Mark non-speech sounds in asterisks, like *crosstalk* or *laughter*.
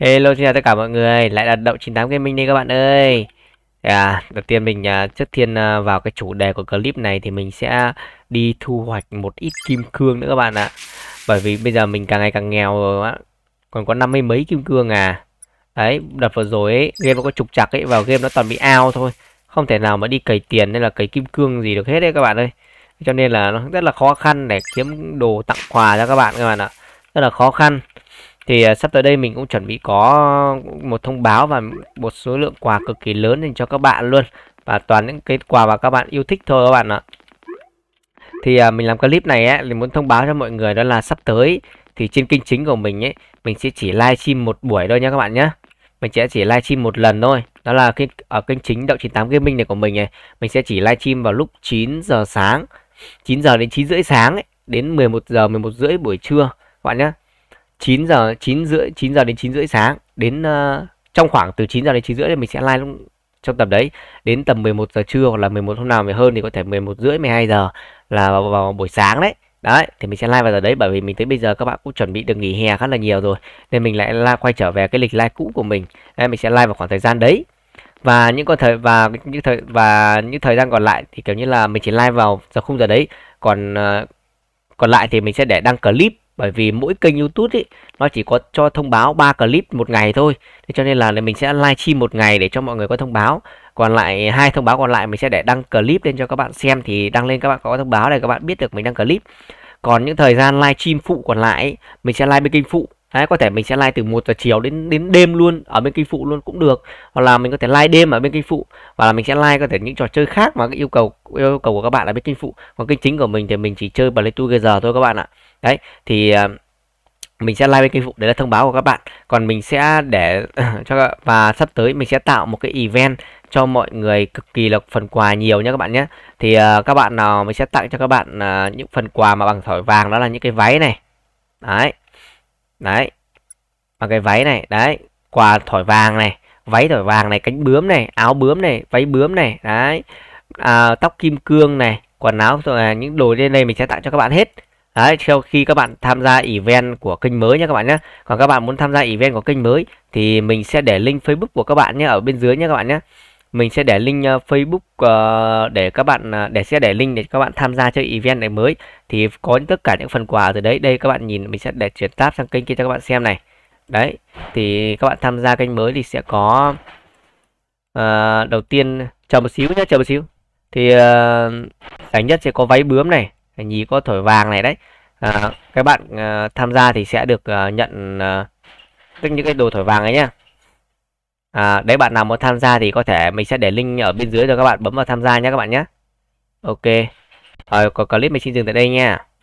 Hello xin chào tất cả mọi người, lại là Đậu 98 Gaming đây các bạn ơi à, Đầu tiên mình à, trước tiên à, vào cái chủ đề của clip này thì mình sẽ đi thu hoạch một ít kim cương nữa các bạn ạ Bởi vì bây giờ mình càng ngày càng nghèo rồi á Còn có năm mươi mấy kim cương à Đấy, đợt vừa rồi ấy, game nó có trục chặt ấy, vào game nó toàn bị ao thôi Không thể nào mà đi cày tiền hay là cày kim cương gì được hết đấy các bạn ơi Cho nên là nó rất là khó khăn để kiếm đồ tặng quà cho các bạn các bạn ạ Rất là khó khăn thì uh, sắp tới đây mình cũng chuẩn bị có một thông báo và một số lượng quà cực kỳ lớn dành cho các bạn luôn và toàn những cái quà mà các bạn yêu thích thôi các bạn ạ thì uh, mình làm clip này ấy, thì muốn thông báo cho mọi người đó là sắp tới thì trên kênh chính của mình ấy mình sẽ chỉ livestream một buổi thôi nhé các bạn nhé mình sẽ chỉ livestream một lần thôi đó là cái ở kênh chính đậu 98 gaming này của mình này mình sẽ chỉ livestream vào lúc 9 giờ sáng 9 giờ đến 9 rưỡi sáng ấy, đến 11 giờ 11 rưỡi buổi trưa các bạn nhé 9 giờ 9 rưỡi 9 giờ đến 9 rưỡi sáng đến uh, trong khoảng từ 9 giờ đến 9 rưỡi thì mình sẽ live trong tập đấy đến tầm 11 giờ trưa hoặc là 11 hôm nào về hơn thì có thể 11 rưỡi 12 giờ là vào, vào buổi sáng đấy đấy thì mình sẽ live vào giờ đấy bởi vì mình tới bây giờ các bạn cũng chuẩn bị được nghỉ hè khá là nhiều rồi nên mình lại la quay trở về cái lịch live cũ của mình nên mình sẽ live vào khoảng thời gian đấy và những con thời và những thời và những thời gian còn lại thì kiểu như là mình chỉ live vào giờ khung giờ đấy còn ờ, còn lại thì mình sẽ để đăng clip bởi vì mỗi kênh YouTube ấy nó chỉ có cho thông báo 3 clip một ngày thôi thế cho nên là mình sẽ live stream một ngày để cho mọi người có thông báo còn lại hai thông báo còn lại mình sẽ để đăng clip lên cho các bạn xem thì đăng lên các bạn có thông báo để các bạn biết được mình đăng clip còn những thời gian live stream phụ còn lại ấy, mình sẽ live bên kênh phụ Đấy, có thể mình sẽ live từ 1 giờ chiều đến đến đêm luôn ở bên kinh phụ luôn cũng được hoặc là mình có thể live đêm ở bên kinh phụ và là mình sẽ live có thể những trò chơi khác mà cái yêu cầu yêu cầu của các bạn là bên kinh phụ còn kênh chính của mình thì mình chỉ chơi play giờ thôi các bạn ạ đấy thì ờ, mình sẽ like bên kinh phụ đấy là thông báo của các bạn còn mình sẽ để *laughs* cho và sắp tới mình sẽ tạo một cái event cho mọi người cực kỳ là phần quà nhiều nhé các bạn nhé thì ờ, các bạn nào mình sẽ tặng cho các bạn ờ, những phần quà mà bằng thỏi vàng đó là những cái váy này đấy đấy và cái váy này đấy quà thỏi vàng này váy thỏi vàng này cánh bướm này áo bướm này váy bướm này đấy à, tóc kim cương này quần áo rồi những đồ lên đây mình sẽ tặng cho các bạn hết Đấy, sau khi các bạn tham gia event của kênh mới nha các bạn nhé Còn các bạn muốn tham gia event của kênh mới thì mình sẽ để link Facebook của các bạn nhé ở bên dưới nhé các bạn nhé mình sẽ để link ờ, Facebook ờ, để các bạn ờ, để sẽ để link để các bạn tham gia chơi event này mới thì có tất cả những phần quà từ đấy đây các bạn nhìn mình sẽ để chuyển tab sang kênh kia cho các bạn xem này đấy thì các bạn tham gia kênh mới thì sẽ có uh, đầu tiên chờ một xíu nhé chờ một xíu thì uh, nhất sẽ có váy bướm này giải nhì có thổi vàng này đấy uh, các bạn uh, tham gia thì sẽ được uh, nhận uh, tức những cái đồ thổi vàng ấy nhá à, đấy bạn nào muốn tham gia thì có thể mình sẽ để link ở bên dưới cho các bạn bấm vào tham gia nhé các bạn nhé ok rồi còn clip mình xin dừng tại đây nha